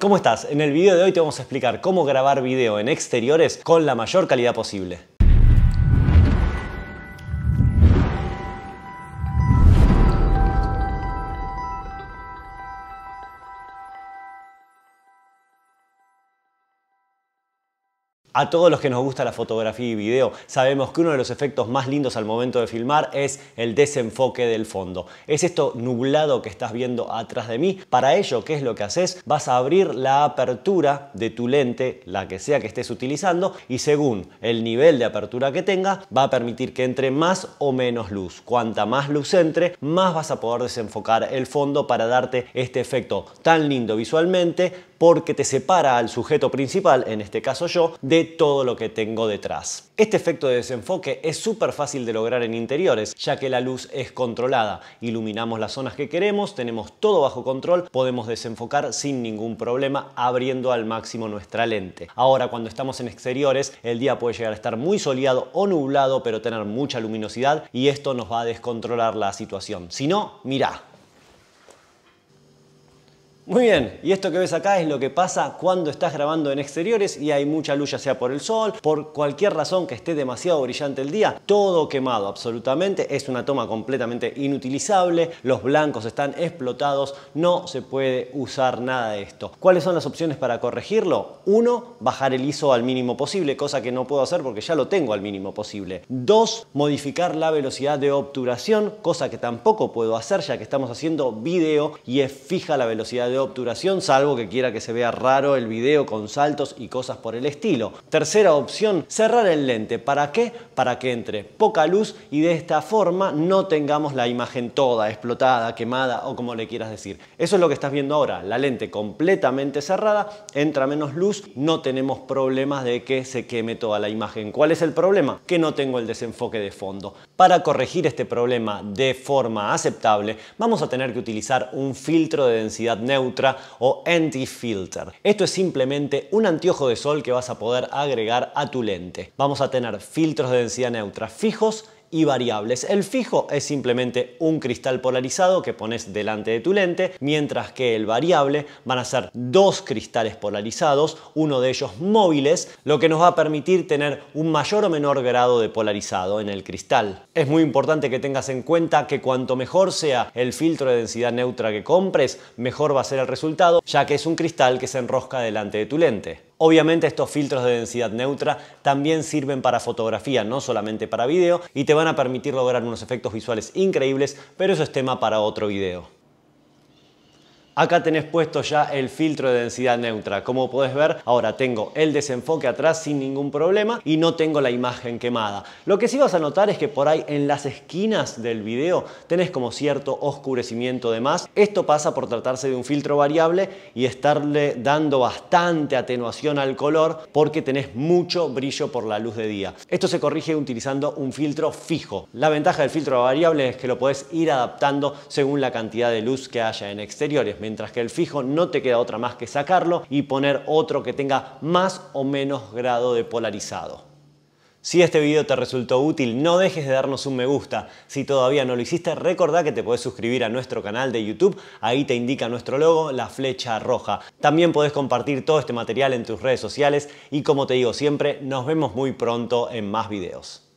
¿Cómo estás? En el video de hoy te vamos a explicar cómo grabar video en exteriores con la mayor calidad posible. A todos los que nos gusta la fotografía y video, sabemos que uno de los efectos más lindos al momento de filmar es el desenfoque del fondo. Es esto nublado que estás viendo atrás de mí. Para ello, ¿qué es lo que haces? Vas a abrir la apertura de tu lente, la que sea que estés utilizando, y según el nivel de apertura que tenga, va a permitir que entre más o menos luz. Cuanta más luz entre, más vas a poder desenfocar el fondo para darte este efecto tan lindo visualmente, porque te separa al sujeto principal, en este caso yo, de todo lo que tengo detrás. Este efecto de desenfoque es súper fácil de lograr en interiores, ya que la luz es controlada. Iluminamos las zonas que queremos, tenemos todo bajo control, podemos desenfocar sin ningún problema, abriendo al máximo nuestra lente. Ahora, cuando estamos en exteriores, el día puede llegar a estar muy soleado o nublado, pero tener mucha luminosidad y esto nos va a descontrolar la situación. Si no, mirá, muy bien, y esto que ves acá es lo que pasa cuando estás grabando en exteriores y hay mucha luz, ya sea por el sol, por cualquier razón que esté demasiado brillante el día, todo quemado absolutamente, es una toma completamente inutilizable, los blancos están explotados, no se puede usar nada de esto. ¿Cuáles son las opciones para corregirlo? Uno, bajar el ISO al mínimo posible, cosa que no puedo hacer porque ya lo tengo al mínimo posible. Dos, modificar la velocidad de obturación, cosa que tampoco puedo hacer ya que estamos haciendo video y es fija la velocidad de obturación, salvo que quiera que se vea raro el video con saltos y cosas por el estilo. Tercera opción, cerrar el lente. ¿Para qué? Para que entre poca luz y de esta forma no tengamos la imagen toda, explotada, quemada o como le quieras decir. Eso es lo que estás viendo ahora, la lente completamente cerrada, entra menos luz, no tenemos problemas de que se queme toda la imagen. ¿Cuál es el problema? Que no tengo el desenfoque de fondo. Para corregir este problema de forma aceptable, vamos a tener que utilizar un filtro de densidad neutra o anti-filter. Esto es simplemente un anteojo de sol que vas a poder agregar a tu lente. Vamos a tener filtros de densidad neutra fijos y variables. El fijo es simplemente un cristal polarizado que pones delante de tu lente, mientras que el variable van a ser dos cristales polarizados, uno de ellos móviles, lo que nos va a permitir tener un mayor o menor grado de polarizado en el cristal. Es muy importante que tengas en cuenta que cuanto mejor sea el filtro de densidad neutra que compres, mejor va a ser el resultado, ya que es un cristal que se enrosca delante de tu lente. Obviamente estos filtros de densidad neutra también sirven para fotografía, no solamente para video, y te van a permitir lograr unos efectos visuales increíbles, pero eso es tema para otro video. Acá tenés puesto ya el filtro de densidad neutra. Como podés ver, ahora tengo el desenfoque atrás sin ningún problema y no tengo la imagen quemada. Lo que sí vas a notar es que por ahí en las esquinas del video tenés como cierto oscurecimiento de más. Esto pasa por tratarse de un filtro variable y estarle dando bastante atenuación al color porque tenés mucho brillo por la luz de día. Esto se corrige utilizando un filtro fijo. La ventaja del filtro variable es que lo podés ir adaptando según la cantidad de luz que haya en exteriores mientras que el fijo no te queda otra más que sacarlo y poner otro que tenga más o menos grado de polarizado. Si este video te resultó útil, no dejes de darnos un me gusta. Si todavía no lo hiciste, recordá que te podés suscribir a nuestro canal de YouTube, ahí te indica nuestro logo, la flecha roja. También podés compartir todo este material en tus redes sociales y como te digo siempre, nos vemos muy pronto en más videos.